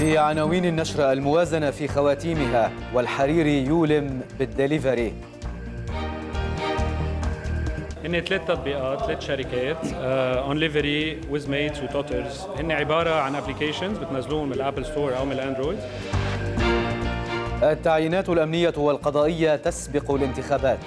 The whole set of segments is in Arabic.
في عناوين النشرة الموازنة في خواتيمها والحريري يولم بالدليفري هن ثلاث تطبيقات ثلاث شركات اون ليفري ويز ميتس وتوترز هن عباره عن ابلكيشنز بتنزلوهم من الابل ستور او من الاندرويد التعيينات الامنيه والقضائيه تسبق الانتخابات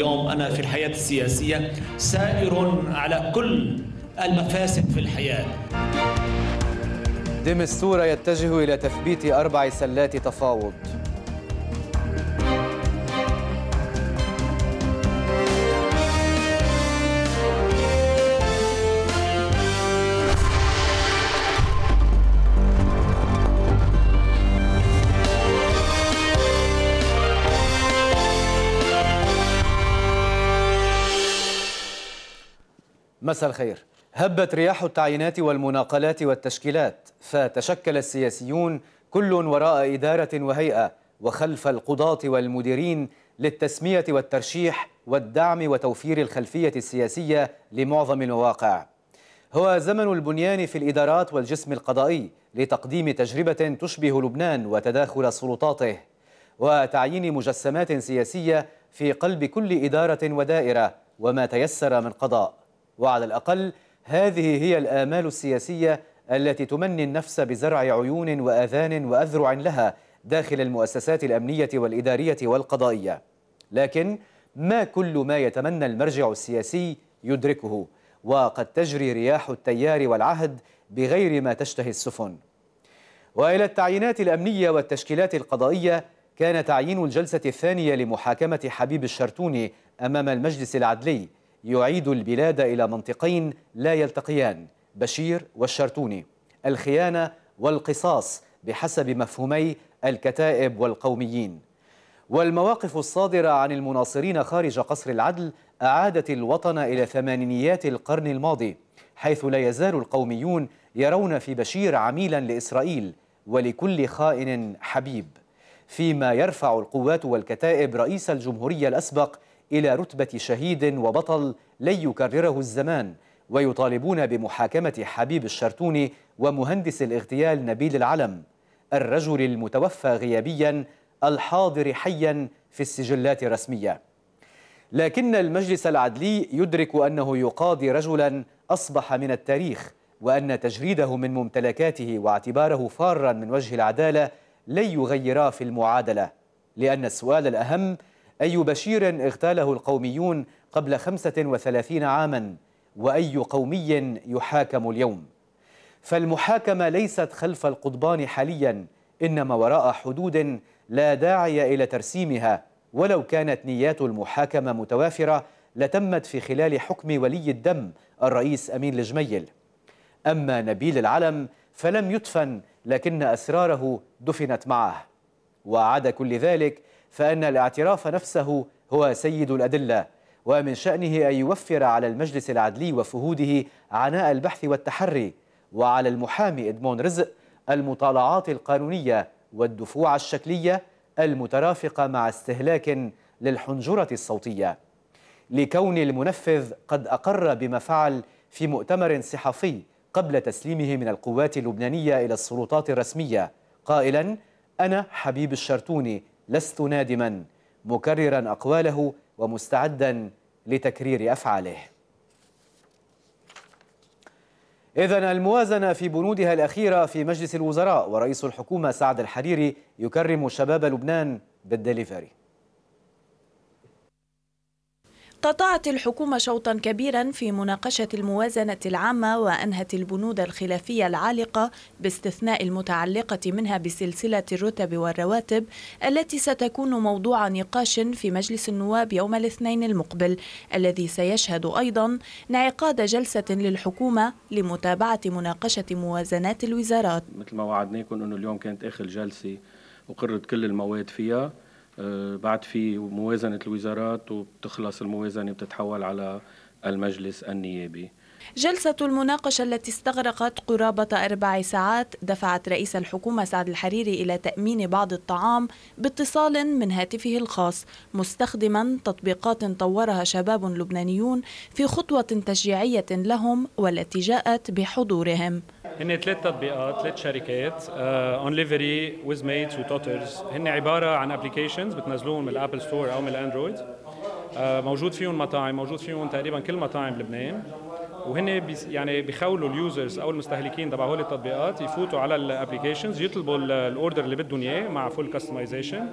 اليوم أنا في الحياة السياسية سائر على كل المفاسد في الحياة السورة يتجه إلى تثبيت أربع سلات تفاوض مساء الخير هبت رياح التعيينات والمناقلات والتشكيلات فتشكل السياسيون كل وراء إدارة وهيئة وخلف القضاة والمديرين للتسمية والترشيح والدعم وتوفير الخلفية السياسية لمعظم المواقع هو زمن البنيان في الإدارات والجسم القضائي لتقديم تجربة تشبه لبنان وتداخل سلطاته وتعيين مجسمات سياسية في قلب كل إدارة ودائرة وما تيسر من قضاء وعلى الأقل هذه هي الآمال السياسية التي تمني النفس بزرع عيون وآذان وأذرع لها داخل المؤسسات الأمنية والإدارية والقضائية لكن ما كل ما يتمنى المرجع السياسي يدركه وقد تجري رياح التيار والعهد بغير ما تشتهي السفن وإلى التعيينات الأمنية والتشكيلات القضائية كان تعيين الجلسة الثانية لمحاكمة حبيب الشرتوني أمام المجلس العدلي يعيد البلاد إلى منطقين لا يلتقيان بشير والشرتوني الخيانة والقصاص بحسب مفهومي الكتائب والقوميين والمواقف الصادرة عن المناصرين خارج قصر العدل أعادت الوطن إلى ثمانينيات القرن الماضي حيث لا يزال القوميون يرون في بشير عميلا لإسرائيل ولكل خائن حبيب فيما يرفع القوات والكتائب رئيس الجمهورية الأسبق إلى رتبة شهيد وبطل لن يكرره الزمان ويطالبون بمحاكمة حبيب الشرتوني ومهندس الاغتيال نبيل العلم الرجل المتوفى غيابيا الحاضر حيا في السجلات الرسمية لكن المجلس العدلي يدرك أنه يقاضي رجلا أصبح من التاريخ وأن تجريده من ممتلكاته واعتباره فارا من وجه العدالة لن يغيرا في المعادلة لأن السؤال الأهم أي بشير اغتاله القوميون قبل 35 عاما وأي قومي يحاكم اليوم فالمحاكمة ليست خلف القضبان حاليا إنما وراء حدود لا داعي إلى ترسيمها ولو كانت نيات المحاكمة متوافرة لتمت في خلال حكم ولي الدم الرئيس أمين الجميل أما نبيل العلم فلم يدفن لكن أسراره دفنت معه وعد كل ذلك فأن الاعتراف نفسه هو سيد الأدلة ومن شأنه أن يوفر على المجلس العدلي وفهوده عناء البحث والتحري وعلى المحامي إدمون رزق المطالعات القانونية والدفوع الشكلية المترافقة مع استهلاك للحنجرة الصوتية لكون المنفذ قد أقر بما فعل في مؤتمر صحفي قبل تسليمه من القوات اللبنانية إلى السلطات الرسمية قائلا أنا حبيب الشرتوني لست نادما مكررا أقواله ومستعدا لتكرير أفعاله إذا الموازنة في بنودها الأخيرة في مجلس الوزراء ورئيس الحكومة سعد الحريري يكرم شباب لبنان بالدليفري قطعت الحكومة شوطا كبيرا في مناقشة الموازنة العامة وأنهت البنود الخلافية العالقة باستثناء المتعلقة منها بسلسلة الرتب والرواتب التي ستكون موضوع نقاش في مجلس النواب يوم الاثنين المقبل الذي سيشهد أيضا انعقاد جلسة للحكومة لمتابعة مناقشة موازنات الوزارات مثل ما وعدناكم أنه اليوم كانت آخر جلسة وقررت كل المواد فيها آه، بعد في موازنة الوزارات وبتخلص الموازنة بتتحول على المجلس النيابي جلسة المناقشة التي استغرقت قرابة أربع ساعات دفعت رئيس الحكومة سعد الحريري إلى تأمين بعض الطعام باتصال من هاتفه الخاص مستخدما تطبيقات طورها شباب لبنانيون في خطوة تشجيعية لهم والتي جاءت بحضورهم هن ثلاث تطبيقات ثلاث شركات اون ليفري ويز ميتس وتوترز هن عباره عن ابلكيشنز بتنزلوهم من الابل ستور او من الاندرويد uh, موجود فيهم مطاعم موجود فيهم تقريبا كل مطاعم بلبنان وهن يعني بيخولوا اليوزرز او المستهلكين تبع هول التطبيقات يفوتوا على الابلكيشنز يطلبوا الاوردر اللي بدهم اياه مع فول كاستمايزيشن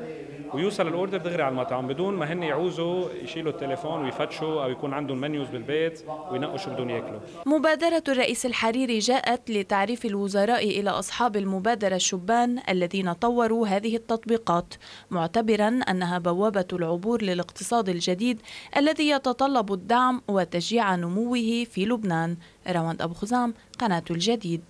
ويوصل الاوردر دغري على المطعم بدون ما هن يعوزوا يشيلوا التليفون ويفتشوا او يكون عندهم منيوز بالبيت وينقوا شو بدهم ياكلوا. مبادره الرئيس الحريري جاءت لتعريف الوزراء الى اصحاب المبادره الشبان الذين طوروا هذه التطبيقات معتبرا انها بوابه العبور للاقتصاد الجديد الذي يتطلب الدعم وتشجيع نموه في لبنان. رواند ابو خزام قناه الجديد.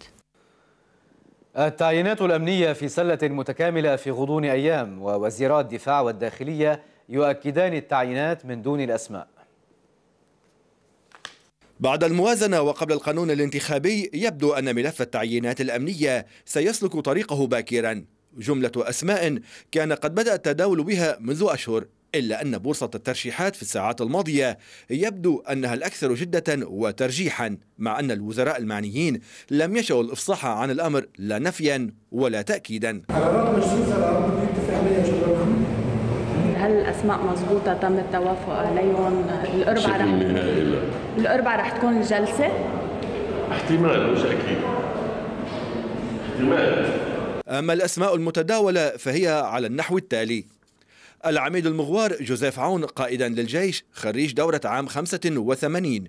التعيينات الأمنية في سلة متكاملة في غضون أيام ووزيرا الدفاع والداخلية يؤكدان التعيينات من دون الأسماء بعد الموازنة وقبل القانون الانتخابي يبدو أن ملف التعيينات الأمنية سيسلك طريقه باكرا جملة أسماء كان قد بدأ التداول بها منذ أشهر إلا أن بورصة الترشيحات في الساعات الماضية يبدو أنها الأكثر جدة وترجيحا مع أن الوزراء المعنيين لم يشأوا الإفصاح عن الأمر لا نفيا ولا تأكيدا على الرغم هل الاسماء مضبوطه تم التوافق عليهم الاربعاء رح الاربعاء رح تكون الجلسه احتمال مش اكيد احتمال اما الاسماء المتداوله فهي على النحو التالي العميد المغوار جوزيف عون قائدا للجيش خريج دورة عام 85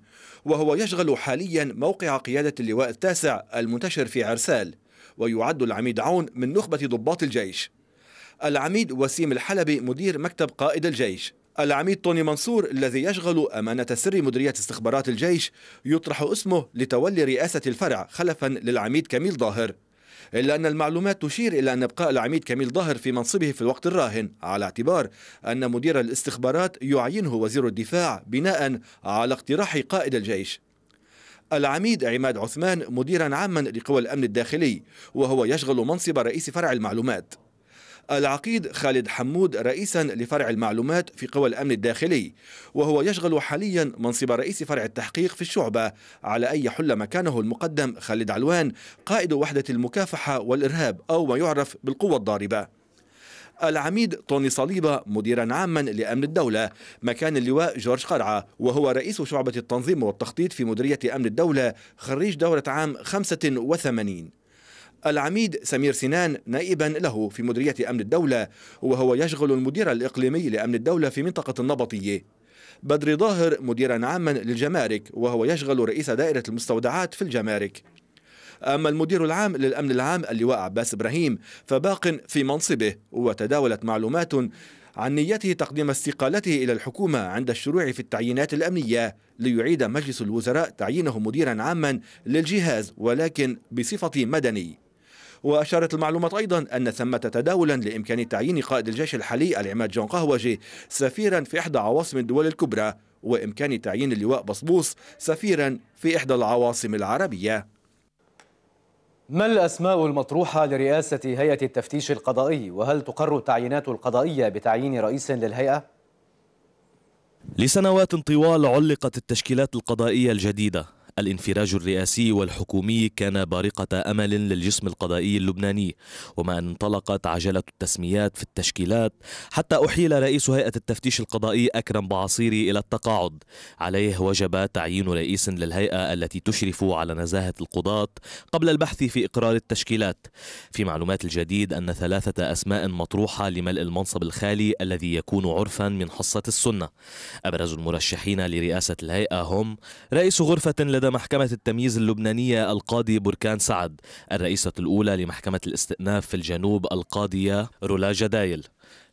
وهو يشغل حاليا موقع قيادة اللواء التاسع المنتشر في عرسال ويعد العميد عون من نخبة ضباط الجيش العميد وسيم الحلبي مدير مكتب قائد الجيش العميد طوني منصور الذي يشغل أمانة سر مديرية استخبارات الجيش يطرح اسمه لتولي رئاسة الفرع خلفا للعميد كميل ظاهر إلا أن المعلومات تشير إلى أن إبقاء العميد كميل ظاهر في منصبه في الوقت الراهن على اعتبار أن مدير الاستخبارات يعينه وزير الدفاع بناء على اقتراح قائد الجيش العميد عماد عثمان مديرا عاما لقوى الأمن الداخلي وهو يشغل منصب رئيس فرع المعلومات العقيد خالد حمود رئيسا لفرع المعلومات في قوى الأمن الداخلي وهو يشغل حاليا منصب رئيس فرع التحقيق في الشعبة على أن يحل مكانه المقدم خالد علوان قائد وحدة المكافحة والإرهاب أو ما يعرف بالقوة الضاربة العميد طوني صليبة مديرا عاما لأمن الدولة مكان اللواء جورج قرعة وهو رئيس شعبة التنظيم والتخطيط في مديرية أمن الدولة خريج دورة عام 85 العميد سمير سنان نائبا له في مديرية أمن الدولة وهو يشغل المدير الإقليمي لأمن الدولة في منطقة النبطية بدر ظاهر مديرا عاما للجمارك وهو يشغل رئيس دائرة المستودعات في الجمارك أما المدير العام للأمن العام اللواء عباس إبراهيم فباق في منصبه وتداولت معلومات عن نيته تقديم استقالته إلى الحكومة عند الشروع في التعيينات الأمنية ليعيد مجلس الوزراء تعيينه مديرا عاما للجهاز ولكن بصفة مدني وأشارت المعلومات أيضا أن ثمة تداولا لإمكان تعيين قائد الجيش الحالي العماد جون قهوجي سفيرا في إحدى عواصم الدول الكبرى وإمكان تعيين اللواء بصبوص سفيرا في إحدى العواصم العربية ما الأسماء المطروحة لرئاسة هيئة التفتيش القضائي وهل تقر التعيينات القضائية بتعيين رئيس للهيئة؟ لسنوات طوال علقت التشكيلات القضائية الجديدة الانفراج الرئاسي والحكومي كان بارقة أمل للجسم القضائي اللبناني وما أن انطلقت عجلة التسميات في التشكيلات حتى أحيل رئيس هيئة التفتيش القضائي أكرم بعصيري إلى التقاعد عليه وجب تعيين رئيس للهيئة التي تشرف على نزاهة القضاة قبل البحث في إقرار التشكيلات في معلومات الجديد أن ثلاثة أسماء مطروحة لملء المنصب الخالي الذي يكون عرفا من حصة السنة أبرز المرشحين لرئاسة الهيئة هم رئيس غرفة لدى محكمة التمييز اللبنانية القاضي بركان سعد الرئيسة الأولى لمحكمة الاستئناف في الجنوب القاضية رولا جدايل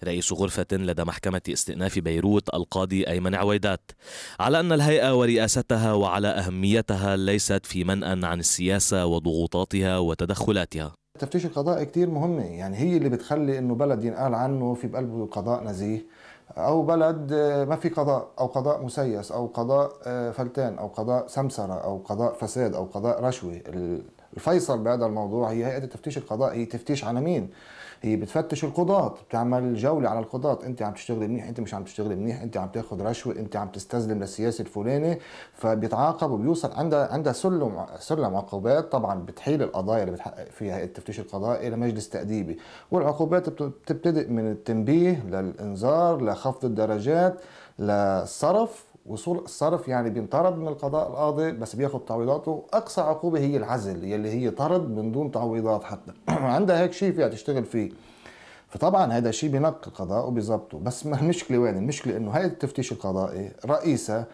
رئيس غرفة لدى محكمة استئناف بيروت القاضي أيمن عويدات على أن الهيئة ورئاستها وعلى أهميتها ليست في منأى عن السياسة وضغوطاتها وتدخلاتها تفتيش القضاء كتير مهمة يعني هي اللي بتخلي أنه بلد ينقال عنه في بقلبه قضاء نزيه او بلد آه، ما في قضاء او قضاء مسيس او قضاء آه، فلتان او قضاء سمسره او قضاء فساد او قضاء رشوه الفيصل بهذا الموضوع هي هيئه التفتيش القضائي تفتيش على مين هي بتفتش القضاة بتعمل جولة على القضاة انت عم تشتغلي منيح انت مش عم تشتغلي منيح انت عم تاخذ رشوة انت عم تستسلم للسياسة الفلاني فبيتعاقب وبيوصل عندها عندها سلم سلم عقوبات طبعا بتحيل القضايا اللي بتحقق فيها التفتيش القضائي لمجلس تأديبي والعقوبات بتبتدئ من التنبيه للإنذار لخفض الدرجات للصرف وصول الصرف يعني بينطرد من القضاء القاضي بس بياخد تعويضاته اقصى عقوبه هي العزل يلي هي طرد من دون تعويضات حتى عندها هيك شيء فيها تشتغل فيه فطبعا هذا الشيء بينقي القضاء وبيظبطه بس ما المشكله وين المشكله انه هاي التفتيش القضائي رئيسه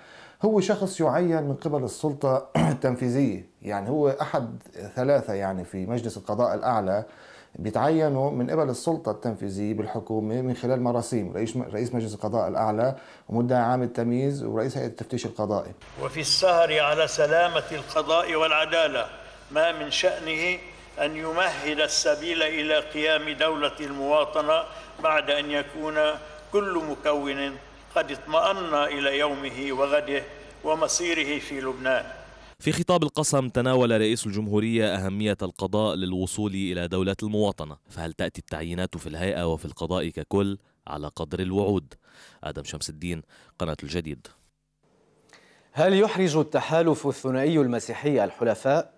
هو شخص يعين من قبل السلطه التنفيذيه يعني هو احد ثلاثه يعني في مجلس القضاء الاعلى بيتعينوا من قبل السلطة التنفيذية بالحكومة من خلال مراسيم رئيس رئيس مجلس القضاء الأعلى ومدعي عام التمييز ورئيس هيئة التفتيش القضائي وفي السهر على سلامة القضاء والعدالة ما من شأنه أن يمهد السبيل إلى قيام دولة المواطنة بعد أن يكون كل مكون قد اطمأن إلى يومه وغده ومصيره في لبنان في خطاب القسم تناول رئيس الجمهورية أهمية القضاء للوصول إلى دولة المواطنة فهل تأتي التعيينات في الهيئة وفي القضاء ككل على قدر الوعود آدم شمس الدين قناة الجديد هل يحرز التحالف الثنائي المسيحي الحلفاء؟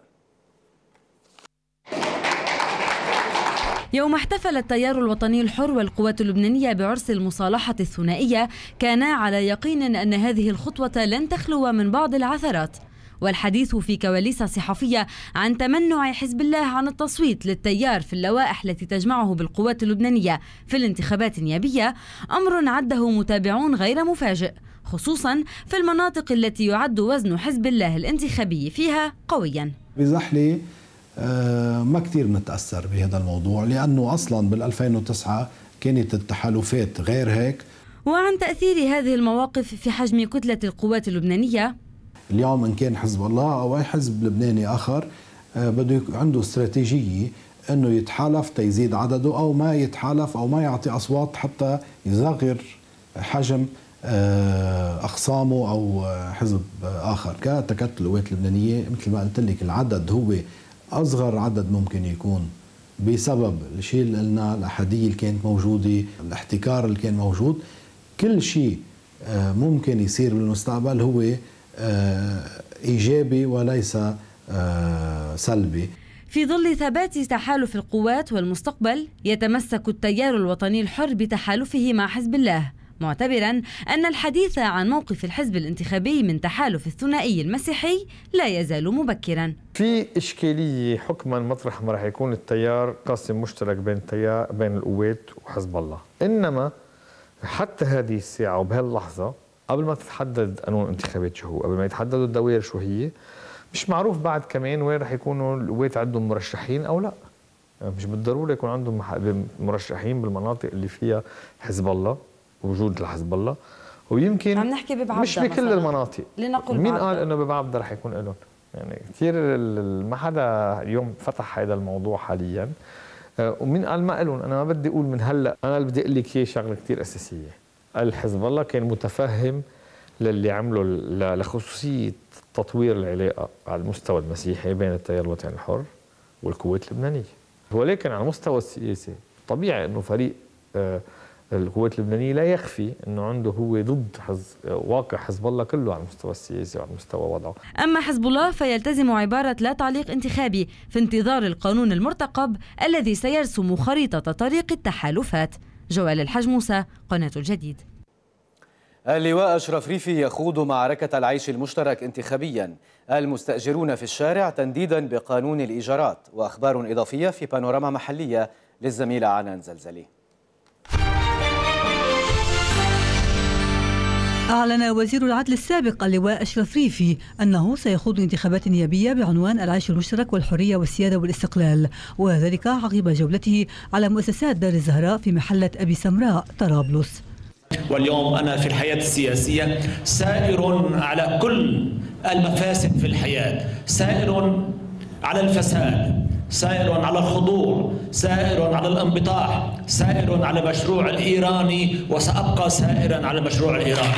يوم احتفل التيار الوطني الحر والقوات اللبنانية بعرس المصالحة الثنائية كانا على يقين أن هذه الخطوة لن تخلو من بعض العثرات والحديث في كواليس صحفية عن تمنع حزب الله عن التصويت للتيار في اللوائح التي تجمعه بالقوات اللبنانية في الانتخابات النيابية أمر عده متابعون غير مفاجئ خصوصا في المناطق التي يعد وزن حزب الله الانتخابي فيها قويا بزحلي آه، ما كثير نتأثر بهذا الموضوع لأنه أصلا بال2009 كانت التحالفات غير هيك وعن تأثير هذه المواقف في حجم كتلة القوات اللبنانية اليوم ان كان حزب الله او اي حزب لبناني اخر آه، بده عنده استراتيجيه انه يتحالف تيزيد عدده او ما يتحالف او ما يعطي اصوات حتى يصغر حجم اخصامه آه، او آه، حزب اخر كتكتل القوات اللبنانيه مثل ما قلت لك العدد هو اصغر عدد ممكن يكون بسبب الشيء اللي قلنا الاحاديه اللي كانت موجوده الاحتكار اللي كان موجود كل شيء ممكن يصير بالمستقبل هو آه، إيجابي وليس آه، سلبي في ظل ثبات تحالف القوات والمستقبل يتمسك التيار الوطني الحر بتحالفه مع حزب الله معتبرا أن الحديث عن موقف الحزب الانتخابي من تحالف الثنائي المسيحي لا يزال مبكرا في إشكالية حكما مطرح ما راح يكون التيار قاسم مشترك بين التيار بين القوات وحزب الله إنما حتى هذه الساعة وبهاللحظة قبل ما تتحدد قانون الانتخابات شو هو قبل ما يتحددوا الدوائر شو هي مش معروف بعد كمان وين رح يكونوا الويت عندهم مرشحين او لا يعني مش بالضروره يكون عندهم مرشحين بالمناطق اللي فيها حزب الله وجود لحزب الله ويمكن عم نحكي ببعبدا مش بكل مثلاً. المناطق لنقل مين قال انه ببعبدا رح يكون لهم يعني كثير ما حدا اليوم فتح هذا الموضوع حاليا آه، ومين قال ما لهم انا ما بدي اقول من هلا انا اللي بدي اقول لك هي شغله كثير اساسيه الحزب الله كان متفهم للي عمله لخصوصيه تطوير العلاقه على المستوى المسيحي بين التيار الوطني الحر والقوات اللبنانيه ولكن على المستوى السياسي طبيعي انه فريق آه، القوات اللبنانيه لا يخفي انه عنده هو ضد حز واقع حزب الله كله على المستوى السياسي وعلى مستوى وضعه. اما حزب الله فيلتزم عباره لا تعليق انتخابي في انتظار القانون المرتقب الذي سيرسم خريطه طريق التحالفات. جوال موسى قناة الجديد اللواء أشرف ريفي يخوض معركة العيش المشترك انتخابيا المستأجرون في الشارع تنديدا بقانون الإيجارات وأخبار إضافية في بانوراما محلية للزميلة عنان زلزلي أعلن وزير العدل السابق اللواء أشرف ريفي أنه سيخوض انتخابات نيابية بعنوان العيش المشترك والحرية والسيادة والاستقلال وذلك عقب جولته على مؤسسات دار الزهراء في محلة أبي سمراء طرابلس واليوم أنا في الحياة السياسية سائر على كل المفاسد في الحياة سائر على الفساد سائر على الخضوع سائر على الانبطاح سائر على المشروع الإيراني وسأبقى سائرا على المشروع الإيراني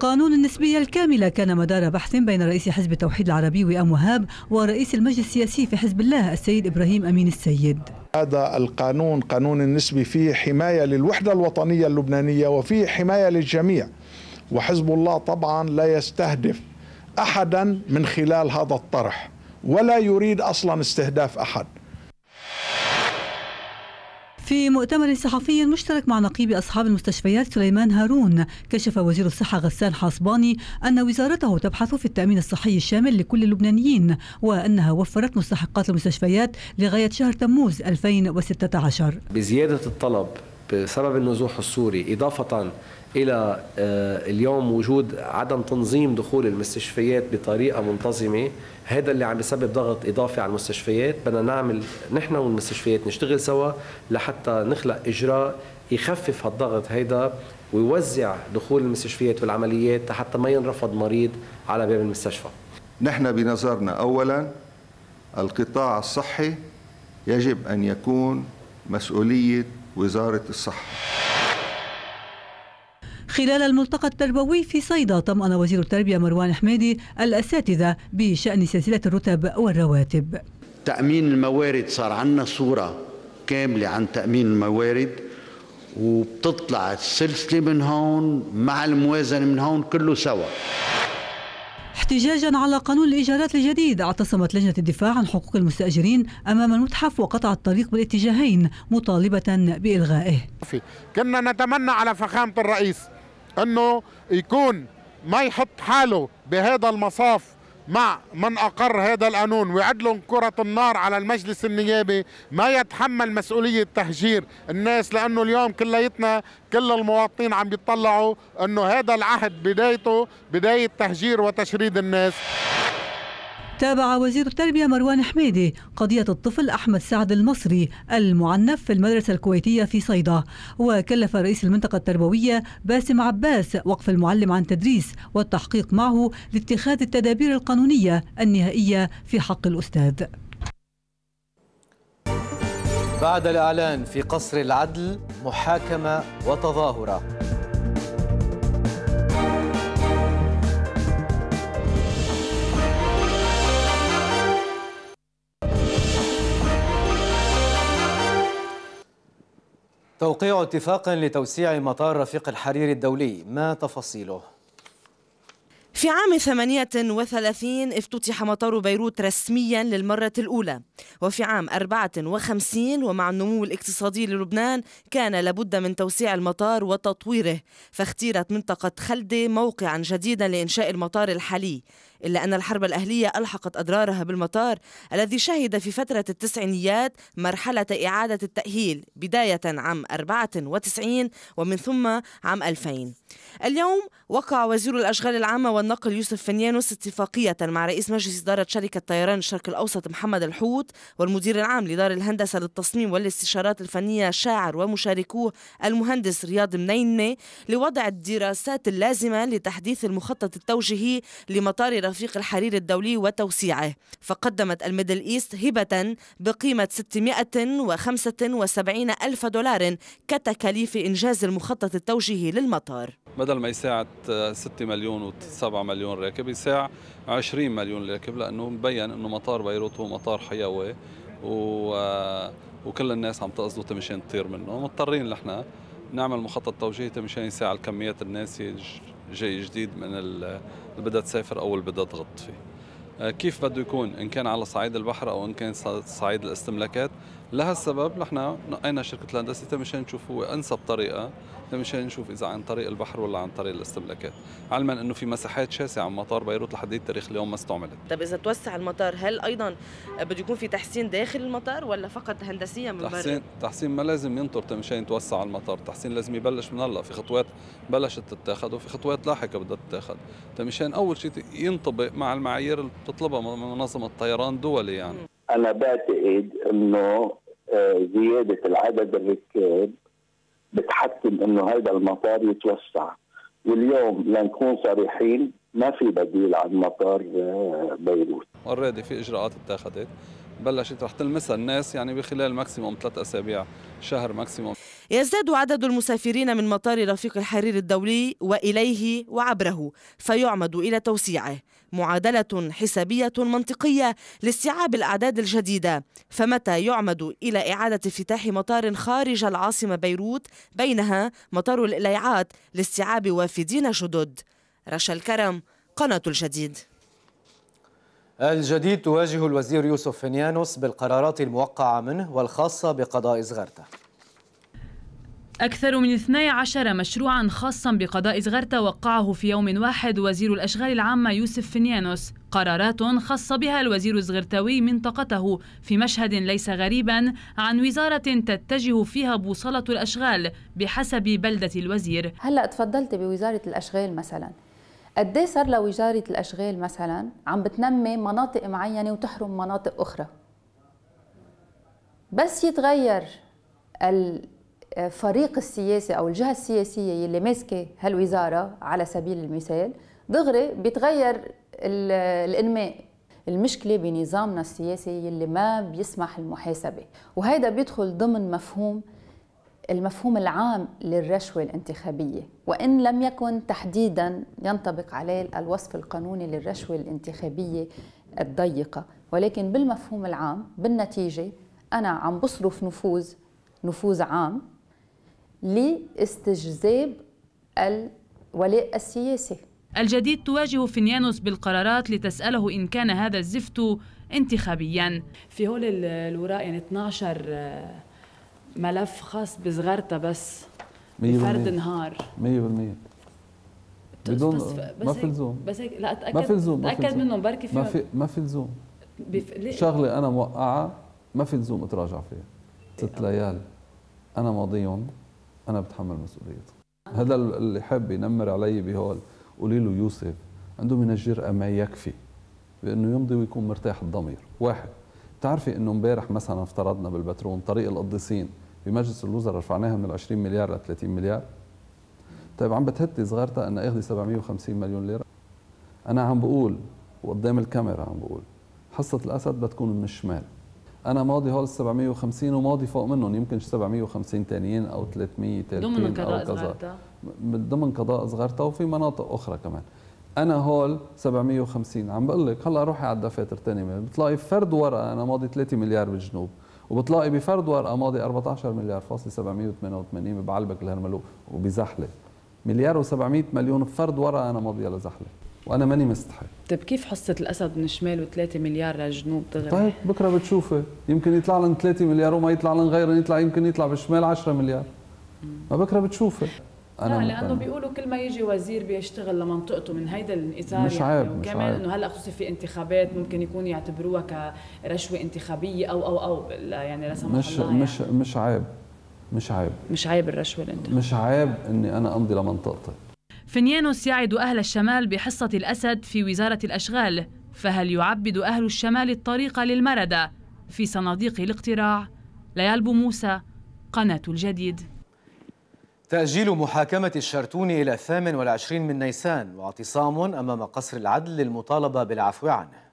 قانون النسبية الكاملة كان مدار بحث بين رئيس حزب التوحيد العربي وئام وهاب ورئيس المجلس السياسي في حزب الله السيد إبراهيم أمين السيد هذا القانون قانون النسبي فيه حماية للوحدة الوطنية اللبنانية وفيه حماية للجميع وحزب الله طبعا لا يستهدف أحدا من خلال هذا الطرح ولا يريد اصلا استهداف احد في مؤتمر صحفي مشترك مع نقيب أصحاب المستشفيات سليمان هارون كشف وزير الصحة غسان حصباني أن وزارته تبحث في التأمين الصحي الشامل لكل اللبنانيين وأنها وفرت مستحقات المستشفيات لغاية شهر تموز 2016 بزيادة الطلب بسبب النزوح السوري إضافة الى آه، اليوم وجود عدم تنظيم دخول المستشفيات بطريقه منتظمه هذا اللي عم بسبب ضغط اضافي على المستشفيات بدنا نعمل نحن والمستشفيات نشتغل سوا لحتى نخلق اجراء يخفف هالضغط هيدا ويوزع دخول المستشفيات والعمليات حتى ما ينرفض مريض على باب المستشفى نحن بنظرنا اولا القطاع الصحي يجب ان يكون مسؤوليه وزاره الصحه خلال الملتقى التربوي في صيدا طمأن وزير التربية مروان حميدي الأساتذة بشأن سلسلة الرتب والرواتب تأمين الموارد صار عندنا صورة كاملة عن تأمين الموارد وبتطلع السلسلة من هون مع الموازنة من هون كله سوا احتجاجا على قانون الإيجارات الجديد اعتصمت لجنة الدفاع عن حقوق المستأجرين أمام المتحف وقطع الطريق بالاتجاهين مطالبة بإلغائه كنا نتمنى على فخامة الرئيس انه يكون ما يحط حاله بهذا المصاف مع من أقر هذا القانون ويعدلهم كرة النار على المجلس النيابي ما يتحمل مسؤولية تهجير الناس لأنه اليوم كليتنا كل المواطنين عم بيطلعوا أنه هذا العهد بدايته بداية تهجير وتشريد الناس تابع وزير التربية مروان حميدي قضية الطفل أحمد سعد المصري المعنف في المدرسة الكويتية في صيدا وكلف رئيس المنطقة التربوية باسم عباس وقف المعلم عن تدريس والتحقيق معه لاتخاذ التدابير القانونية النهائية في حق الأستاذ بعد الإعلان في قصر العدل محاكمة وتظاهرة توقيع اتفاق لتوسيع مطار رفيق الحرير الدولي ما تفاصيله في عام 38 افتتح مطار بيروت رسميا للمرة الأولى وفي عام 54 ومع النمو الاقتصادي للبنان كان لابد من توسيع المطار وتطويره فاختيرت منطقة خلدة موقعا جديدا لإنشاء المطار الحالي إلا أن الحرب الأهلية ألحقت أضرارها بالمطار الذي شهد في فترة التسعينيات مرحلة إعادة التأهيل بداية عام 94 ومن ثم عام 2000 اليوم وقع وزير الأشغال العامة والنقل يوسف فنيانوس اتفاقية مع رئيس مجلس إدارة شركة طيران الشرق الأوسط محمد الحوت والمدير العام لدار الهندسة للتصميم والاستشارات الفنية شاعر ومشاركوه المهندس رياض منينة لوضع الدراسات اللازمة لتحديث المخطط التوجيهي لمطار رفيق الحرير الدولي وتوسيعه فقدمت الميدل إيست هبة بقيمة 675 ألف دولار كتكاليف إنجاز المخطط التوجيهي للمطار بدل ما يساعد 6 مليون و7 مليون راكب يساع 20 مليون راكب لانه مبين انه مطار بيروت هو مطار حيوي و آه، وكل الناس عم تقصده مشان تطير منه مضطرين نحن نعمل مخطط توجيهي مشان يساع الكميات الناس جاي جديد من اللي بدها تسافر او اللي بدها تغط فيه آه، كيف بده يكون ان كان على صعيد البحر او ان كان صعيد الاستملاكات لهالسبب نحن نقينا شركه الهندسه مشان نشوف هو انسب طريقه مشان نشوف اذا عن طريق البحر ولا عن طريق الاستملاكات علما انه في مساحات شاسعه عن مطار بيروت لحد التاريخ اليوم ما استعملت طب اذا توسع المطار هل ايضا بده يكون في تحسين داخل المطار ولا فقط هندسيا من برا تحسين بره؟ تحسين ما لازم ينطر مشان يتوسع المطار تحسين لازم يبلش من هلا في خطوات بلشت تتاخذ وفي خطوات لاحقه بدها تتاخذ مشان اول شيء ينطبق مع المعايير اللي بتطلبها منظمه الطيران دولي يعني انا بعتقد انه زياده العدد الركاب بتحتم انه هيدا المطار يتوسع واليوم لنكون صريحين ما في بديل عن مطار آه، بيروت اوريدي في اجراءات اتخذت بلشت رح تلمسها الناس يعني بخلال ماكسيموم ثلاث اسابيع شهر ماكسيموم يزداد عدد المسافرين من مطار رفيق الحرير الدولي واليه وعبره فيعمد الى توسيعه معادلة حسابية منطقية لاستيعاب الأعداد الجديدة فمتى يعمد إلى إعادة افتتاح مطار خارج العاصمة بيروت بينها مطار الإليعات لاستيعاب وافدين جدد رشا الكرم قناة الجديد الجديد تواجه الوزير يوسف فنيانوس بالقرارات الموقعة منه والخاصة بقضاء زغرتا أكثر من 12 مشروعا خاصا بقضاء زغرتا وقعه في يوم واحد وزير الأشغال العامة يوسف فنيانوس قرارات خص بها الوزير الزغرتاوي منطقته في مشهد ليس غريبا عن وزارة تتجه فيها بوصلة الأشغال بحسب بلدة الوزير هلأ تفضلت بوزارة الأشغال مثلا أدي صار لوزارة الأشغال مثلا عم بتنمي مناطق معينة وتحرم مناطق أخرى بس يتغير ال فريق السياسي او الجهه السياسيه اللي ماسكه هالوزاره على سبيل المثال دغري بيتغير الانماء المشكله بنظامنا السياسي اللي ما بيسمح المحاسبه وهذا بيدخل ضمن مفهوم المفهوم العام للرشوة الانتخابية وإن لم يكن تحديدا ينطبق عليه الوصف القانوني للرشوة الانتخابية الضيقة ولكن بالمفهوم العام بالنتيجة أنا عم بصرف نفوذ نفوذ عام لاستجذاب الولاء السياسي الجديد تواجه فينيانوس بالقرارات لتسأله إن كان هذا الزفت انتخابيا في هول الوراء يعني 12 آه، ملف خاص بصغرتها بس بفرد نهار 100% بدون بس, ما في لزوم بس هيك لا اتاكد ما في لزوم تاكد منهم بركي في ما في ما في لزوم بف... شغله انا موقعه ما في لزوم اتراجع فيها ست ليال انا ماضيهم انا بتحمل مسؤوليته هذا اللي حاب ينمر علي بهول قولي له يوسف عنده من الجرأة ما يكفي بأنه يمضي ويكون مرتاح الضمير واحد تعرفي أنه امبارح مثلا افترضنا بالبترون طريق القديسين بمجلس الوزراء رفعناها من 20 مليار ل 30 مليار طيب عم بتهدي صغارتها أن أخذي 750 مليون ليرة أنا عم بقول وقدام الكاميرا عم بقول حصة الأسد بتكون من الشمال انا ماضي هول 750 وماضي فوق منهم يمكن 750 ثانيين او 300 ثانيين ضمن قضاء من ضمن قضاء صغارتا وفي مناطق اخرى كمان انا هول 750 عم بقول لك هلا روحي على الدفاتر ثاني بتلاقي فرد ورقه انا ماضي 3 مليار بالجنوب وبتلاقي بفرد ورقه ماضي 14 مليار فاصل 788 ببعلبك الهرملوق وبزحله مليار و700 مليون بفرد ورقه انا ماضيه لزحله وانا ماني مستحي طيب كيف حصه الاسد من الشمال و3 مليار للجنوب دغري طيب بكره بتشوفي يمكن يطلع لهم 3 مليار وما يطلع لهم غيرهم يطلع يمكن يطلع بالشمال 10 مليار ما بكره بتشوفي أنا لا لانه بيقولوا كل ما يجي وزير بيشتغل لمنطقته من هيدا الاطار مش عيب يعني وكمان انه هلا خصوصي في انتخابات ممكن يكون يعتبروها كرشوه انتخابيه او او او لا يعني لا سمح مش الله مش يعني. مش عيب مش عيب مش عيب الرشوه الانتخابيه مش عيب اني انا امضي لمنطقتي فينيانوس يعد أهل الشمال بحصة الأسد في وزارة الأشغال فهل يعبد أهل الشمال الطريق للمردة في صناديق الاقتراع؟ ليال موسى قناة الجديد تأجيل محاكمة الشرتون إلى الثامن والعشرين من نيسان واعتصام أمام قصر العدل للمطالبة بالعفو عنه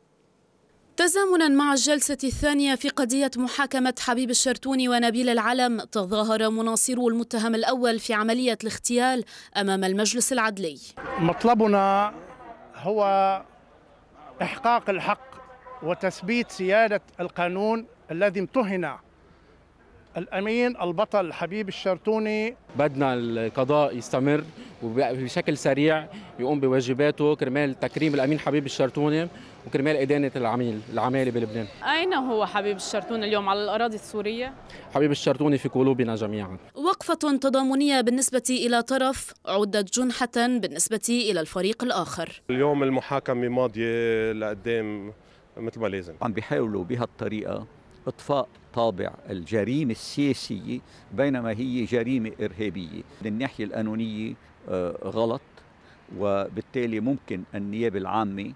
تزامنا مع الجلسة الثانية في قضية محاكمة حبيب الشرتوني ونبيل العلم تظاهر مناصرو المتهم الأول في عملية الاغتيال أمام المجلس العدلي مطلبنا هو إحقاق الحق وتثبيت سيادة القانون الذي امتهن الأمين البطل حبيب الشرتوني بدنا القضاء يستمر وبشكل سريع يقوم بواجباته كرمال تكريم الأمين حبيب الشرتوني وكرمال إدانة العميل العمالة بلبنان أين هو حبيب الشرطون اليوم على الأراضي السورية؟ حبيب الشرطون في قلوبنا جميعا وقفة تضامنية بالنسبة إلى طرف عدت جنحة بالنسبة إلى الفريق الآخر اليوم المحاكمة ماضية لقدام مثل ما لازم عم بيحاولوا بهالطريقة اطفاء طابع الجريمه السياسيه بينما هي جريمه ارهابيه، من الناحيه القانونيه آه، غلط وبالتالي ممكن النيابه العامه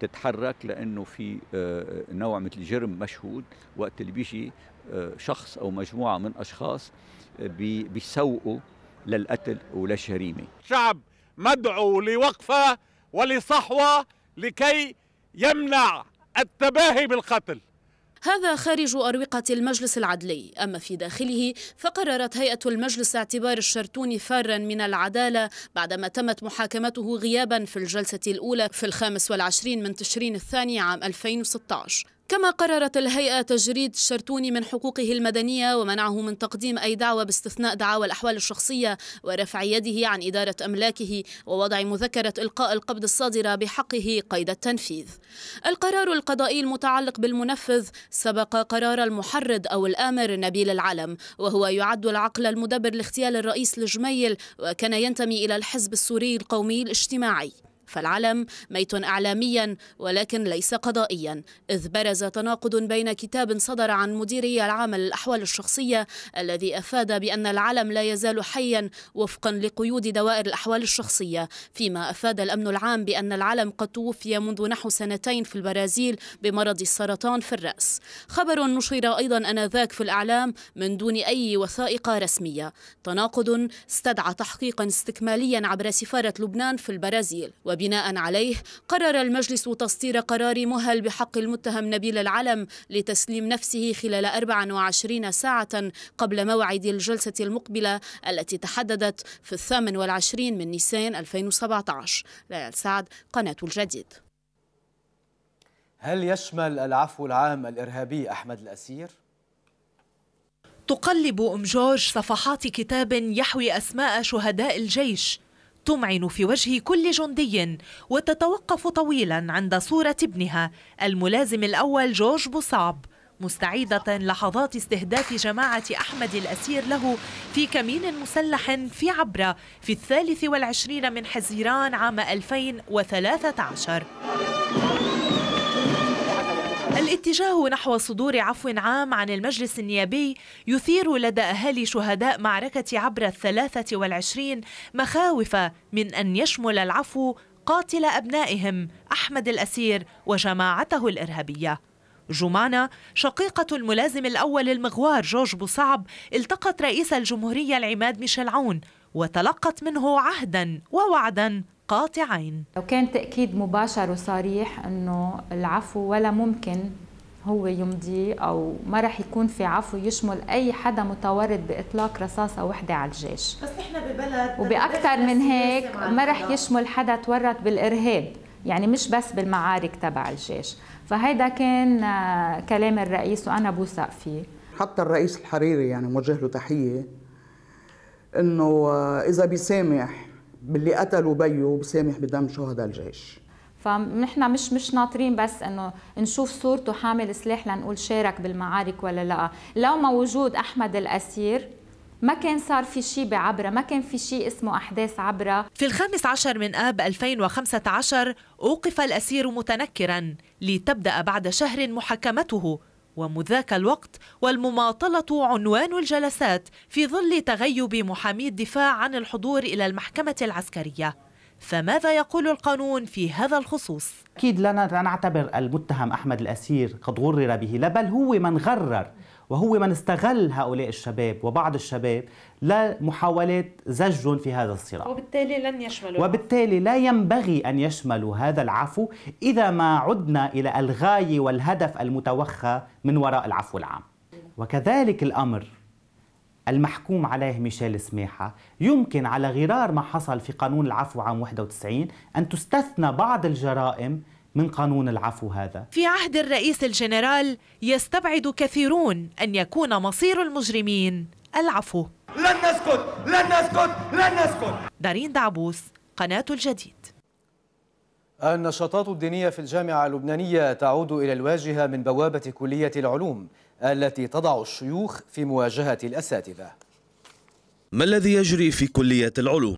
تتحرك لانه في آه، آه، نوع مثل جرم مشهود وقت اللي بيجي آه، شخص او مجموعه من اشخاص بيسوقوا للقتل وللجريمه. شعب مدعو لوقفه ولصحوه لكي يمنع التباهي بالقتل. هذا خارج أروقة المجلس العدلي أما في داخله فقررت هيئة المجلس اعتبار الشرتون فارا من العدالة بعدما تمت محاكمته غيابا في الجلسة الأولى في الخامس والعشرين من تشرين الثاني عام 2016 كما قررت الهيئة تجريد الشرتوني من حقوقه المدنية ومنعه من تقديم أي دعوة باستثناء دعاوى الأحوال الشخصية ورفع يده عن إدارة أملاكه ووضع مذكرة إلقاء القبض الصادرة بحقه قيد التنفيذ القرار القضائي المتعلق بالمنفذ سبق قرار المحرض أو الآمر نبيل العلم وهو يعد العقل المدبر لاغتيال الرئيس الجميل وكان ينتمي إلى الحزب السوري القومي الاجتماعي فالعلم ميت اعلاميا ولكن ليس قضائيا اذ برز تناقض بين كتاب صدر عن مديري العام للاحوال الشخصيه الذي افاد بان العلم لا يزال حيا وفقا لقيود دوائر الاحوال الشخصيه فيما افاد الامن العام بان العلم قد توفي منذ نحو سنتين في البرازيل بمرض السرطان في الراس خبر نشر ايضا انذاك في الاعلام من دون اي وثائق رسميه تناقض استدعى تحقيقا استكماليا عبر سفاره لبنان في البرازيل وبناء عليه قرر المجلس تصدير قرار مهل بحق المتهم نبيل العلم لتسليم نفسه خلال 24 ساعة قبل موعد الجلسة المقبلة التي تحددت في الثامن والعشرين من نيسان 2017 ليال سعد قناة الجديد هل يشمل العفو العام الإرهابي أحمد الأسير؟ تقلب أم جورج صفحات كتاب يحوي أسماء شهداء الجيش تمعن في وجه كل جندي وتتوقف طويلا عند صورة ابنها الملازم الأول جورج بوصعب مستعيدة لحظات استهداف جماعة أحمد الأسير له في كمين مسلح في عبرة في الثالث والعشرين من حزيران عام 2013 الاتجاه نحو صدور عفو عام عن المجلس النيابي يثير لدى أهالي شهداء معركة عبر الثلاثة والعشرين مخاوف من أن يشمل العفو قاتل أبنائهم أحمد الأسير وجماعته الإرهابية جمانة شقيقة الملازم الأول المغوار جورج بوصعب التقت رئيس الجمهورية العماد ميشيل عون وتلقت منه عهدا ووعدا قاطعين لو كان تأكيد مباشر وصريح أنه العفو ولا ممكن هو يمضي أو ما رح يكون في عفو يشمل أي حدا متورط بإطلاق رصاصة وحدة على الجيش بس نحن ببلد وبأكثر من هيك ما رح يشمل حدا تورط بالإرهاب يعني مش بس بالمعارك تبع الجيش فهيدا كان آه، كلام الرئيس وأنا بوثق فيه حتى الرئيس الحريري يعني موجه له تحية انه آه، اذا بيسامح باللي قتلوا بيو بسامح بدم شهداء الجيش فنحن مش مش ناطرين بس انه نشوف صورته حامل سلاح لنقول شارك بالمعارك ولا لا لو ما وجود احمد الاسير ما كان صار في شيء بعبرة ما كان في شيء اسمه أحداث عبرة في الخامس عشر من آب 2015 أوقف الأسير متنكرا لتبدأ بعد شهر محاكمته ومذاك ذاك الوقت والمماطلة عنوان الجلسات في ظل تغيب محامي الدفاع عن الحضور إلى المحكمة العسكرية فماذا يقول القانون في هذا الخصوص؟ أكيد لا نعتبر المتهم أحمد الأسير قد غرر به لا بل هو من غرر وهو من استغل هؤلاء الشباب وبعض الشباب لمحاولات زجهم في هذا الصراع وبالتالي لن يشملوا وبالتالي لا ينبغي أن يشملوا هذا العفو إذا ما عدنا إلى الغاية والهدف المتوخى من وراء العفو العام وكذلك الأمر المحكوم عليه ميشيل سماحة يمكن على غرار ما حصل في قانون العفو عام 91 أن تستثنى بعض الجرائم من قانون العفو هذا في عهد الرئيس الجنرال يستبعد كثيرون أن يكون مصير المجرمين العفو لن نسكت لن نسكت لن نسكت دارين دعبوس قناة الجديد النشاطات الدينية في الجامعة اللبنانية تعود إلى الواجهة من بوابة كلية العلوم التي تضع الشيوخ في مواجهة الأساتذة ما الذي يجري في كلية العلوم؟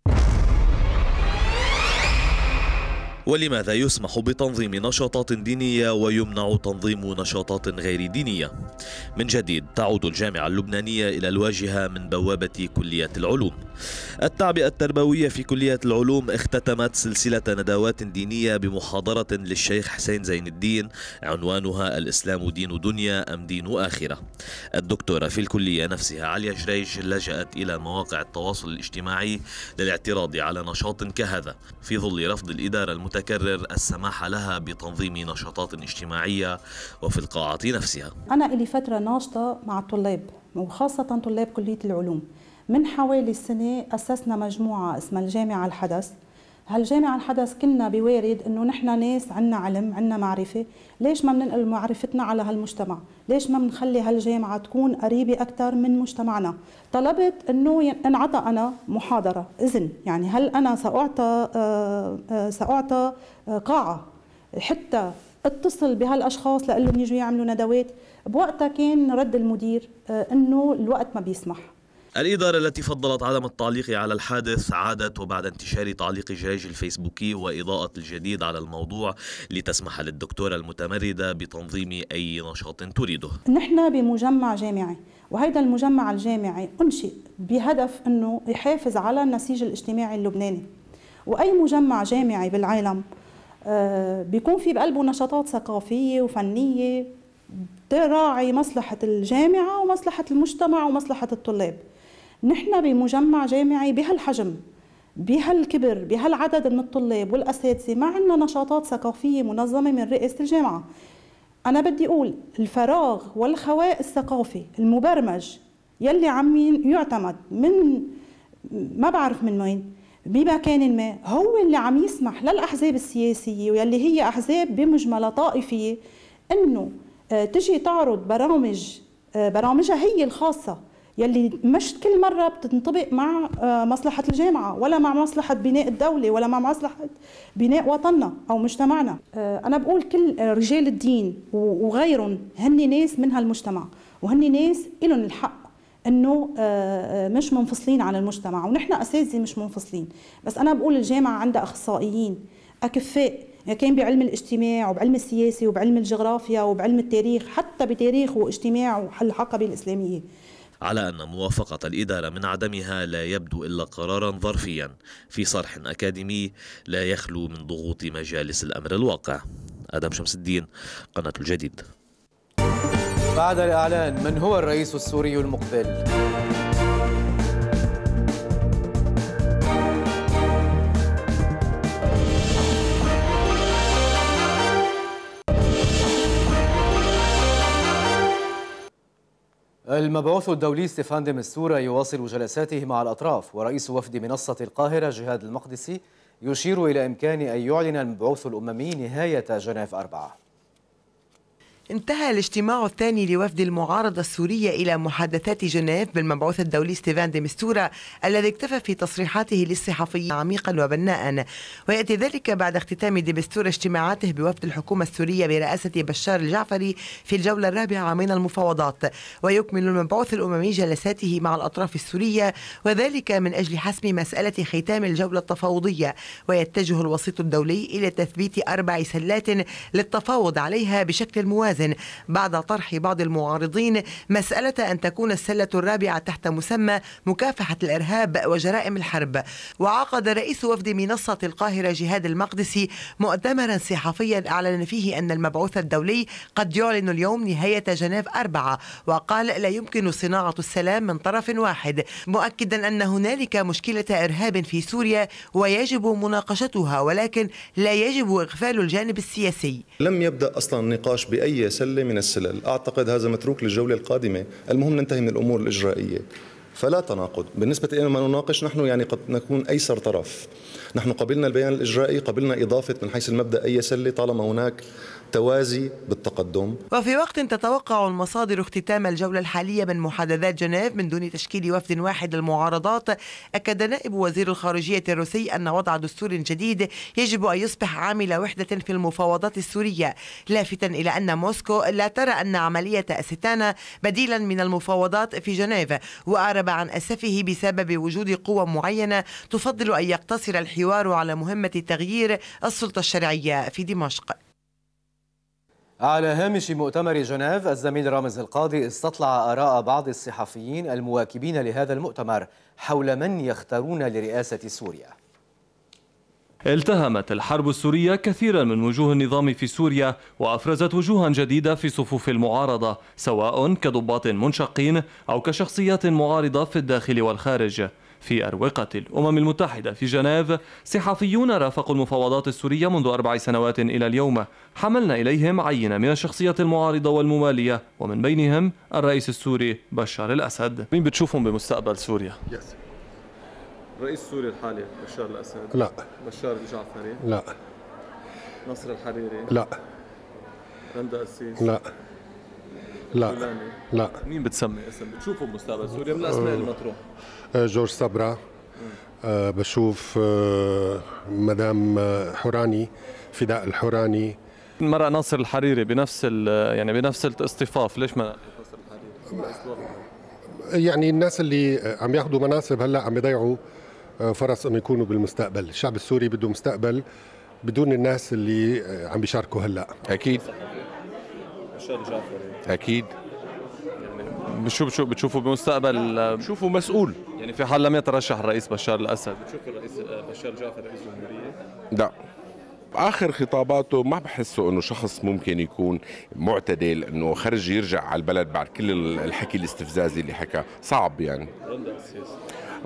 ولماذا يسمح بتنظيم نشاطات دينية ويمنع تنظيم نشاطات غير دينية من جديد تعود الجامعة اللبنانية إلى الواجهة من بوابة كلية العلوم التعبئة التربوية في كلية العلوم اختتمت سلسلة ندوات دينية بمحاضرة للشيخ حسين زين الدين عنوانها الإسلام دين دنيا أم دين آخرة الدكتورة في الكلية نفسها عليا جريج لجأت إلى مواقع التواصل الاجتماعي للاعتراض على نشاط كهذا في ظل رفض الإدارة المتدينة تكرر السماح لها بتنظيم نشاطات اجتماعية وفي القاعة نفسها أنا إلي فترة ناشطة مع الطلاب وخاصة طلاب كلية العلوم من حوالي السنة أسسنا مجموعة اسمها الجامعة الحدث هالجامعة الحدث كنا بوارد انه نحن ناس عنا علم عنا معرفه ليش ما بننقل معرفتنا على هالمجتمع ليش ما بنخلي هالجامعه تكون قريبه اكثر من مجتمعنا طلبت انه انعطى انا محاضره اذن يعني هل انا ساعطى آه، آه، ساعطى آه، قاعه حتى اتصل بهالاشخاص لقلهم يجوا يعملوا ندوات بوقتها كان رد المدير انه الوقت ما بيسمح الإدارة التي فضلت عدم التعليق على الحادث عادت وبعد انتشار تعليق جريج الفيسبوكي وإضاءة الجديد على الموضوع لتسمح للدكتورة المتمردة بتنظيم أي نشاط تريده نحن بمجمع جامعي وهذا المجمع الجامعي أنشئ بهدف أنه يحافظ على النسيج الاجتماعي اللبناني وأي مجمع جامعي بالعالم آه، بيكون في بقلبه نشاطات ثقافية وفنية تراعي مصلحة الجامعة ومصلحة المجتمع ومصلحة الطلاب نحن بمجمع جامعي بهالحجم بهالكبر بهالعدد من الطلاب والاساتذه ما عندنا نشاطات ثقافيه منظمه من رئاسه الجامعه انا بدي اقول الفراغ والخواء الثقافي المبرمج يلي عم يعتمد من ما بعرف من وين بمكان ما هو اللي عم يسمح للاحزاب السياسيه واللي هي احزاب بمجملة طائفيه انه آه، تجي تعرض برامج آه، برامجها هي الخاصه يلي مش كل مرة بتنطبق مع آه، مصلحة الجامعة ولا مع مصلحة بناء الدولة ولا مع مصلحة بناء وطننا أو مجتمعنا آه، أنا بقول كل رجال الدين وغيرهم هن ناس من هالمجتمع وهن ناس إلهم الحق انه آه، مش منفصلين عن المجتمع ونحن اساتذه مش منفصلين بس انا بقول الجامعه عندها اخصائيين اكفاء يعني كان بعلم الاجتماع وبعلم السياسه وبعلم الجغرافيا وبعلم التاريخ حتى بتاريخ واجتماع والحقبه الاسلاميه على أن موافقة الإدارة من عدمها لا يبدو إلا قرارا ظرفيا في صرح أكاديمي لا يخلو من ضغوط مجالس الأمر الواقع آدم شمس الدين قناة الجديد بعد الإعلان من هو الرئيس السوري المقبل؟ المبعوث الدولي ستيفان دي مستورا يواصل جلساته مع الأطراف ورئيس وفد منصة القاهرة جهاد المقدسي يشير إلى إمكان أن يعلن المبعوث الأممي نهاية جنيف أربعة انتهى الاجتماع الثاني لوفد المعارضة السورية إلى محادثات جنيف بالمبعوث الدولي ستيفان دي مستورا الذي اكتفى في تصريحاته للصحفيين عميقا وبناء ويأتي ذلك بعد اختتام دي مستورا اجتماعاته بوفد الحكومة السورية برئاسة بشار الجعفري في الجولة الرابعة من المفاوضات ويكمل المبعوث الأممي جلساته مع الأطراف السورية وذلك من أجل حسم مسألة ختام الجولة التفاوضية ويتجه الوسيط الدولي إلى تثبيت أربع سلات للتفاوض عليها بشكل موازي المخازن بعد طرح بعض المعارضين مسألة أن تكون السلة الرابعة تحت مسمى مكافحة الإرهاب وجرائم الحرب وعقد رئيس وفد منصة القاهرة جهاد المقدسي مؤتمرا صحفيا أعلن فيه أن المبعوث الدولي قد يعلن اليوم نهاية جنيف أربعة وقال لا يمكن صناعة السلام من طرف واحد مؤكدا أن هنالك مشكلة إرهاب في سوريا ويجب مناقشتها ولكن لا يجب إغفال الجانب السياسي لم يبدأ أصلا النقاش بأي سلة من السلل أعتقد هذا متروك للجولة القادمة المهم ننتهي من الأمور الإجرائية فلا تناقض بالنسبة إلى ما نناقش نحن يعني قد نكون أيسر طرف نحن قبلنا البيان الإجرائي قبلنا إضافة من حيث المبدأ أي سلة طالما هناك التوازي بالتقدم وفي وقت تتوقع المصادر اختتام الجولة الحالية من محادثات جنيف من دون تشكيل وفد واحد للمعارضات أكد نائب وزير الخارجية الروسي أن وضع دستور جديد يجب أن يصبح عامل وحدة في المفاوضات السورية لافتا إلى أن موسكو لا ترى أن عملية أستانا بديلا من المفاوضات في جنيف وأعرب عن أسفه بسبب وجود قوى معينة تفضل أن يقتصر الحوار على مهمة تغيير السلطة الشرعية في دمشق على هامش مؤتمر جنيف الزميل رامز القاضي استطلع آراء بعض الصحفيين المواكبين لهذا المؤتمر حول من يختارون لرئاسة سوريا التهمت الحرب السورية كثيرا من وجوه النظام في سوريا وأفرزت وجوها جديدة في صفوف المعارضة سواء كضباط منشقين أو كشخصيات معارضة في الداخل والخارج في أروقة الأمم المتحدة في جنيف صحفيون رافقوا المفاوضات السورية منذ أربع سنوات إلى اليوم حملنا إليهم عينة من الشخصيات المعارضة والموالية ومن بينهم الرئيس السوري بشار الأسد مين بتشوفهم بمستقبل سوريا؟ يس. الرئيس السوري الحالي بشار الأسد لا بشار الجعفري لا نصر الحريري لا رندا أسيس لا لا لا مين بتسمي اسم بتشوفه بمستقبل سوريا من الاسماء آه. المطروحه آه، جورج صبرا آه، بشوف آه، مدام حوراني فداء الحوراني المرأة ناصر الحريري بنفس يعني بنفس الاصطفاف ليش ما يعني الناس اللي عم ياخذوا مناصب هلا عم يضيعوا فرص انه يكونوا بالمستقبل الشعب السوري بده مستقبل بدون الناس اللي عم بيشاركوا هلا اكيد اكيد يعني بشو بتشوفوا بمستقبل بشوفوا مسؤول يعني في حال لم يترشح الرئيس بشار الاسد بتشوف الرئيس آه، بشار جعفر رئيس جمهوريه؟ لا اخر خطاباته ما بحسه انه شخص ممكن يكون معتدل انه خرج يرجع على البلد بعد كل الحكي الاستفزازي اللي حكى صعب يعني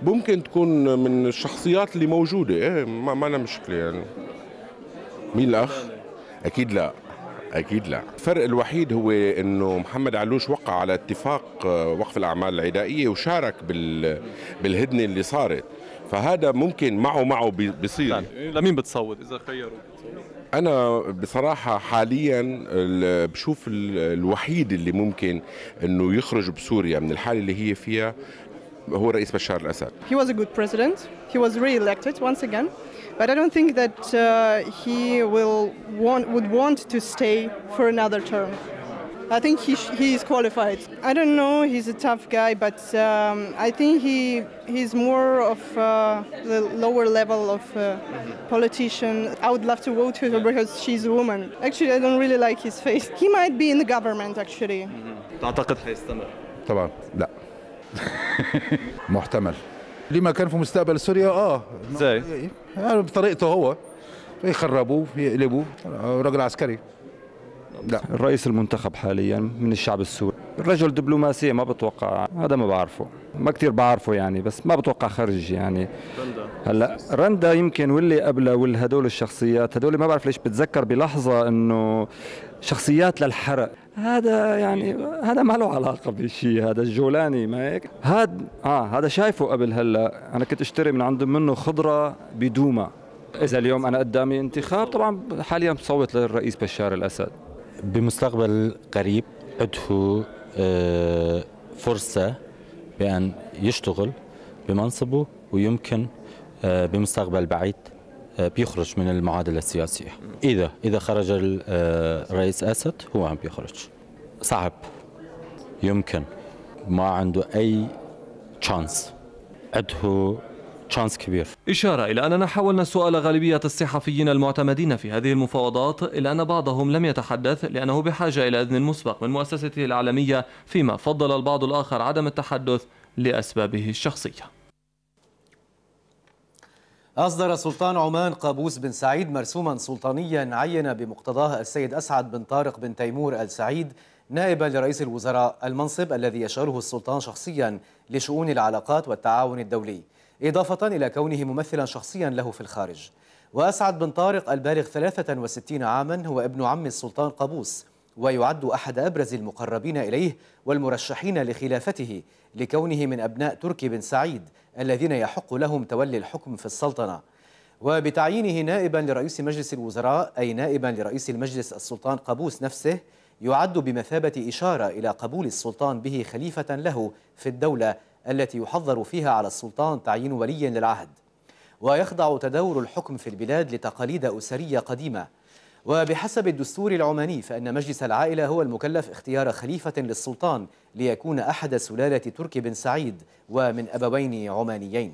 ممكن تكون من الشخصيات اللي موجوده ايه ما, ما لها مشكله يعني مين الاخ اكيد لا اكيد لا الفرق الوحيد هو انه محمد علوش وقع على اتفاق آه، وقف الاعمال العدائيه وشارك بال بالهدنه اللي صارت فهذا ممكن معه معه بيصير لمين بتصوت اذا خيروا انا بصراحه حاليا بشوف الوحيد اللي ممكن انه يخرج بسوريا من الحاله اللي هي فيها هو رئيس بشار الاسد He was a good president. He was re-elected once again. But I don't think that uh, he will want, would want to stay for another term. I think he, he is qualified. I don't know, he's a tough guy, but um, I think he he's more of uh, the lower level of uh, politician. I would love to vote for her because she's a woman. Actually, I don't really like his face. He might be in the government, actually. تعتقد mm-hmm. حيستمر؟ ليه مكان في مستقبل سوريا اه ازاي؟ يعني بطريقته هو يخربوه يقلبوه راجل عسكري لا الرئيس المنتخب حاليا من الشعب السوري الرجل دبلوماسية ما بتوقع هذا ما بعرفه ما كثير بعرفه يعني بس ما بتوقع خرج يعني رندا هلا رندا يمكن واللي قبلها والهدول الشخصيات هدول ما بعرف ليش بتذكر بلحظة انه شخصيات للحرق هذا يعني هذا ما له علاقه بشيء هذا الجولاني ما هيك هذا اه هذا شايفه قبل هلا انا كنت اشتري من عنده منه خضره بدوما اذا اليوم انا قدامي انتخاب طبعا حاليا بصوت للرئيس بشار الاسد بمستقبل قريب عنده آه، فرصة بأن يشتغل بمنصبه ويمكن آه، بمستقبل بعيد آه، بيخرج من المعادلة السياسية إذا إذا خرج الرئيس أسد هو عم بيخرج صعب يمكن ما عنده أي تشانس عنده تشانس كبير إشارة إلى أننا حاولنا سؤال غالبية الصحفيين المعتمدين في هذه المفاوضات إلا أن بعضهم لم يتحدث لأنه بحاجة إلى إذن مسبق من مؤسسته العالمية فيما فضل البعض الآخر عدم التحدث لأسبابه الشخصية أصدر سلطان عمان قابوس بن سعيد مرسوما سلطانيا عين بمقتضاه السيد أسعد بن طارق بن تيمور السعيد نائبا لرئيس الوزراء المنصب الذي يشغله السلطان شخصيا لشؤون العلاقات والتعاون الدولي إضافة إلى كونه ممثلا شخصيا له في الخارج وأسعد بن طارق البالغ 63 عاما هو ابن عم السلطان قابوس ويعد أحد أبرز المقربين إليه والمرشحين لخلافته لكونه من أبناء تركي بن سعيد الذين يحق لهم تولي الحكم في السلطنة وبتعيينه نائبا لرئيس مجلس الوزراء أي نائبا لرئيس المجلس السلطان قابوس نفسه يعد بمثابة إشارة إلى قبول السلطان به خليفة له في الدولة التي يحظر فيها على السلطان تعيين ولي للعهد ويخضع تدور الحكم في البلاد لتقاليد أسرية قديمة وبحسب الدستور العماني فإن مجلس العائلة هو المكلف اختيار خليفة للسلطان ليكون أحد سلالة تركي بن سعيد ومن أبوين عمانيين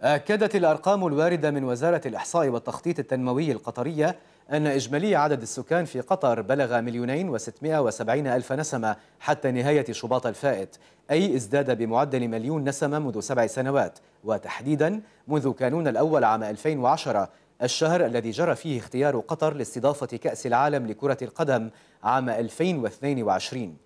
أكدت الأرقام الواردة من وزارة الإحصاء والتخطيط التنموي القطرية أن إجمالي عدد السكان في قطر بلغ مليونين وستمائة وسبعين ألف نسمة حتى نهاية شباط الفائت أي ازداد بمعدل مليون نسمة منذ سبع سنوات وتحديدا منذ كانون الأول عام 2010 الشهر الذي جرى فيه اختيار قطر لاستضافة كأس العالم لكرة القدم عام 2022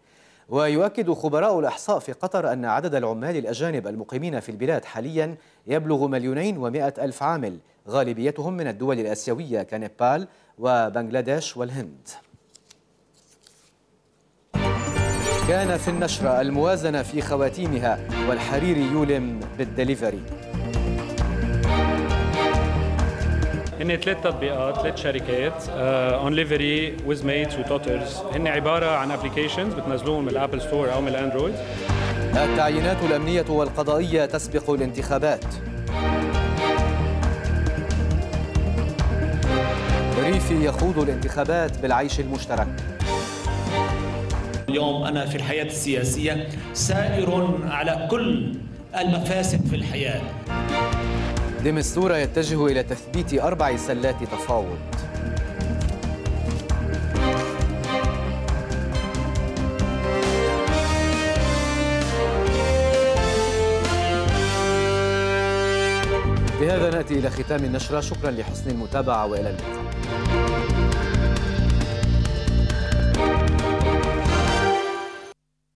ويؤكد خبراء الإحصاء في قطر أن عدد العمال الأجانب المقيمين في البلاد حاليا يبلغ مليونين ومائة ألف عامل غالبيتهم من الدول الآسيوية كنيبال وبنغلاديش والهند كان في النشرة الموازنة في خواتيمها والحرير يولم بالدليفري هن ثلاث تطبيقات ثلاث شركات اون ليفري ويز ميتس وتوترز هن عباره عن ابلكيشنز بتنزلوهم من الابل ستور او من الاندرويد التعيينات الامنيه والقضائيه تسبق الانتخابات ريفي يخوض الانتخابات بالعيش المشترك اليوم أنا في الحياة السياسية سائر على كل المفاسد في الحياة الصورة يتجه إلى تثبيت أربع سلات تفاوض بهذا نأتي إلى ختام النشرة شكرا لحسن المتابعة وإلى اللقاء